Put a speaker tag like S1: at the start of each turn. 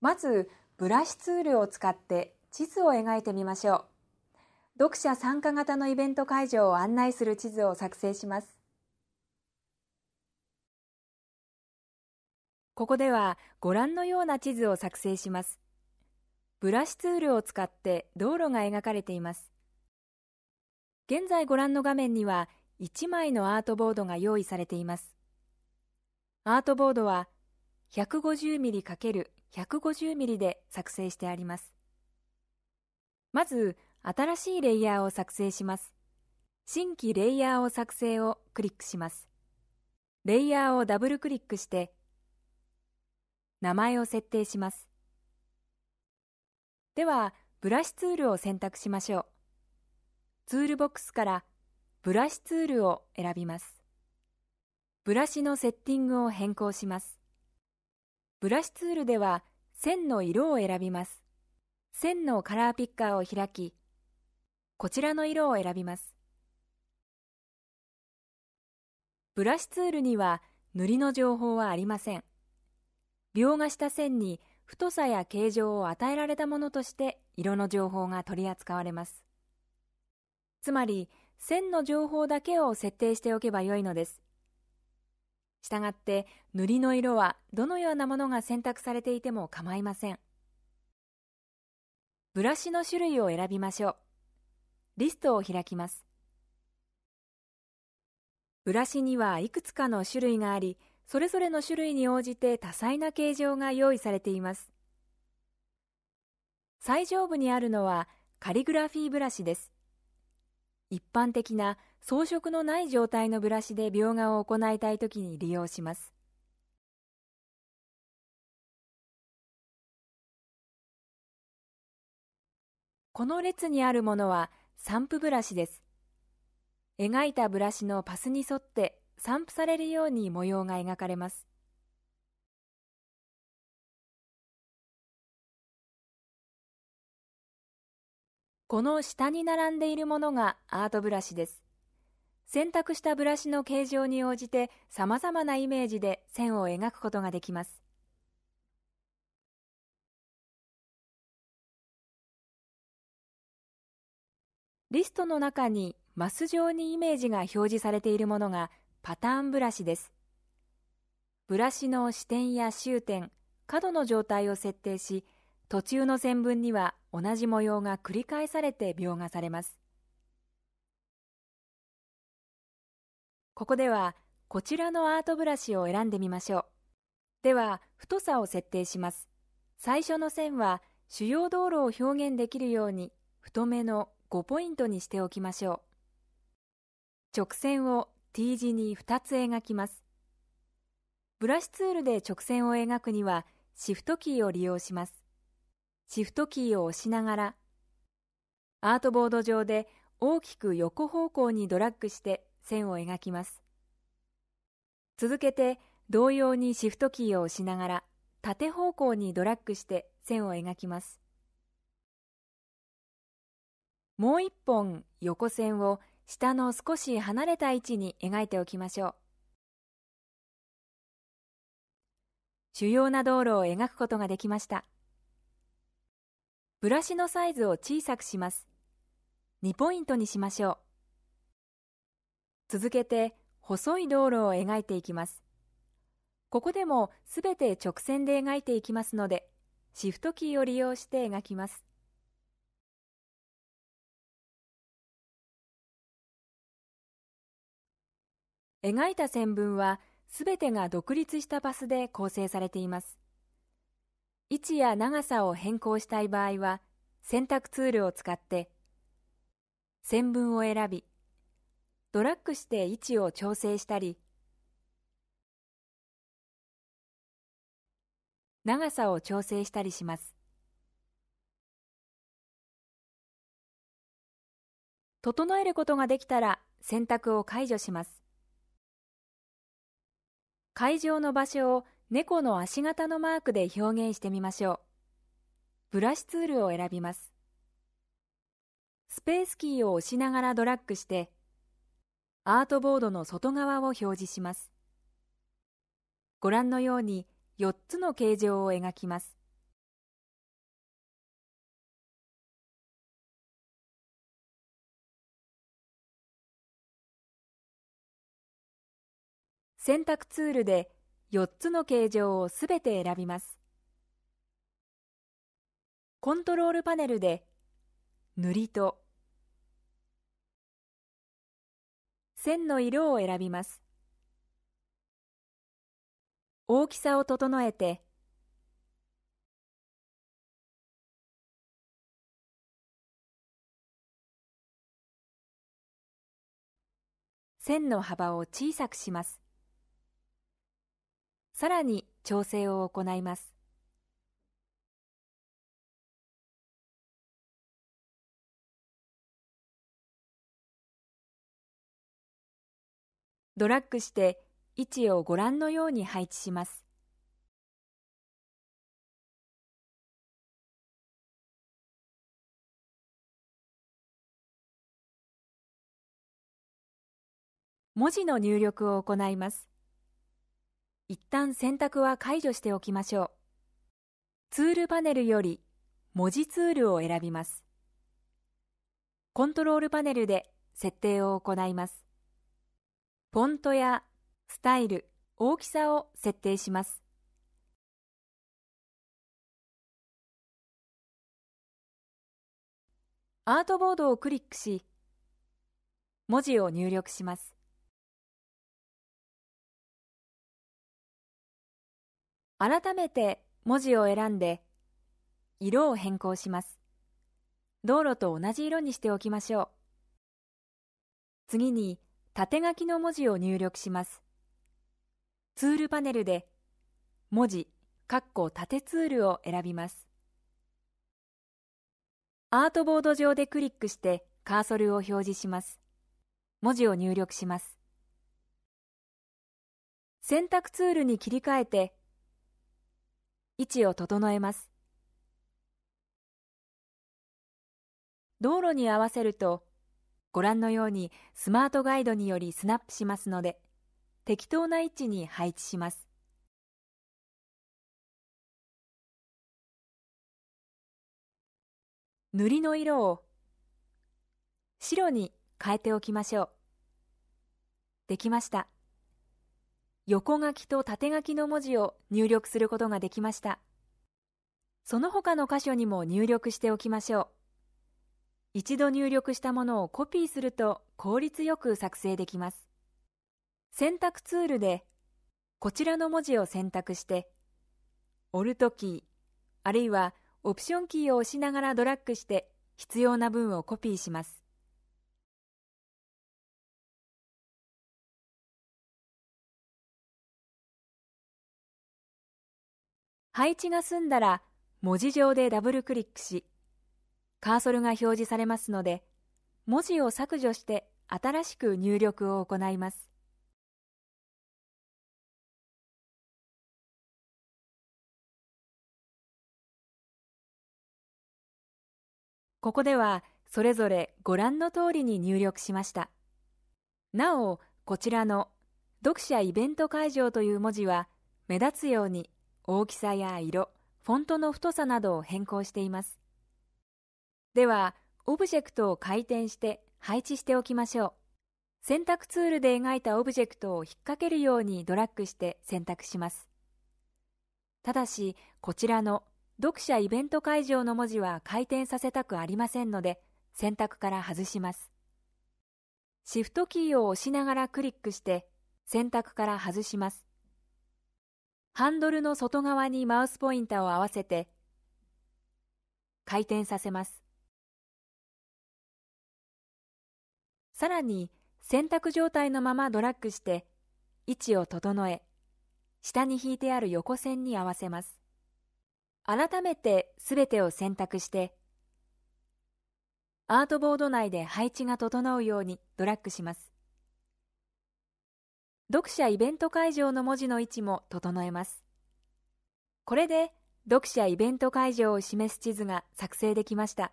S1: まずブラシツールを使って地図
S2: を描いてみましょう読者参加型のイベント会場を案内する地図を作成しますここではご覧のような地図を作成しますブラシツールを使って道路が描かれています現在ご覧の画面には1枚のアートボードが用意されていますアートボードは 150mm× 1 5 0ミリで作成してあります。まず、新しいレイヤーを作成します。新規レイヤーを作成をクリックします。レイヤーをダブルクリックして、名前を設定します。では、ブラシツールを選択しましょう。ツールボックスからブラシツールを選びます。ブラシのセッティングを変更します。ブラシツールでは線の色を選びます。線のカラーピッカーを開き、こちらの色を選びます。ブラシツールには塗りの情報はありません。描画した線に太さや形状を与えられたものとして色の情報が取り扱われます。つまり、線の情報だけを設定しておけばよいのです。したがって塗りの色はどのようなものが選択されていても構いませんブラシの種類を選びましょうリストを開きますブラシにはいくつかの種類がありそれぞれの種類に応じて多彩な形状が用意されています最上部にあるのはカリグラフィーブラシです一般的な装飾のな
S1: い状態のブラシで描画を行いたいときに利用します。この列にあるものは散布ブラシです。描いたブラシのパスに沿って散布されるように模様が描かれます。この下に並んでいるものがアートブラシです。選
S2: 択したブラシの形状に応じてさまざまなイメージで線を描くことができます。
S1: リストの中にマス状にイメージが表示
S2: されているものがパターンブラシです。ブラシの支点や終点、角の状態を設定し、途中の線分には同じ模様が繰り返されて描画されますここではこちらのアートブラシを選んでみましょうでは太さを設定します最初の線は主要道路を表現できるように太めの5ポイントにしておきましょう直線を T 字に2つ描きますブラシツールで直線を描くにはシフトキーを利用しますシフトキーを押しながらアートボード上で大きく横方向にドラッグして線を描きます続けて同様にシフトキーを押しながら縦方向にドラッグして線を描きますもう一本横線を下の少し離れた位置に描いておきましょう主要な道路を描くことができましたブラシのサイズを小さくします。2ポイントにしましょう。続けて、細い道路を描いていきます。ここでもすべて
S1: 直線で描いていきますので、シフトキーを利用して描きます。描いた線分は、すべてが独立したパスで構成されて
S2: います。位置や長さを変更したい場合は選択ツールを使って線分を選びドラッグして位置を調整したり長さを調整したりします整えることができたら選択を解除します会場の場所を猫の足型のマークで表現してみましょう。ブラシツールを選びます。スペースキーを押しながらドラッグして、アートボードの外側を表示します。ご覧のように4
S1: つの形状を描きます。選択ツールで4つの形状をすべ
S2: て選びます。コントロールパネルで塗りと線の
S1: 色を選びます。大きさを整えて線の幅を小さくします。さらに調整を行いますドラッグして位置をご覧のように配置します文字の入力を行います一旦選択は解除してお
S2: きましょう。ツールパネルより文字ツールを選びます。コントロールパネルで設定を行います。
S1: フォントやスタイル、大きさを設定します。アートボードをクリックし、文字を入力します。改めて文字を選んで色を変更します。
S2: 道路と同じ色にしておきましょう。次に縦書きの文字を入力します。ツールパネルで文字、括弧縦ツールを選びます。アートボード上でクリックしてカーソルを表示します。文字を入力します。
S1: 選択ツールに切り替えて位置を整えます
S2: 道路に合わせるとご覧のようにスマートガイドによりスナッ
S1: プしますので適当な位置に配置します塗りの色を白に変えておきましょう
S2: できました横書きと縦書きの文字を入力することができました。その他の箇所にも入力しておきましょう。一度入力したものをコピーすると効率よく作成できます。選択ツールでこちらの文字を選択して Alt キーあるいはオプションキーを押しながらドラッグして
S1: 必要な文をコピーします。配置が済んだら文字上でダブルクリックし、カーソ
S2: ルが表示されますので、文字を削除して新しく入力を行い
S1: ます。ここではそれぞれご覧の通りに入力しました。なお、
S2: こちらの読者イベント会場という文字は目立つように大きさや色、フォントの太さなどを変更しています。では、オブジェクトを回転して配置しておきましょう。選択ツールで描いたオブジェクトを引っ掛けるようにドラッグして選択します。ただし、こちらの読者イベント会場の文字は回転させたくありませんので、選択から外します。シフトキーを押しながらクリックして、選択から外します。ハンドルの外側にマウスポインターを合わせて回転させます。さらに洗濯状態のままドラッグして位置を整え下に引いてある横線に合わせます。改めてすべてを選択してアートボード内で配置が整うようにドラッグします。読者イベント会場の文字の位置も整えます。
S1: これで読者イベント会場を示す地図が作成できました。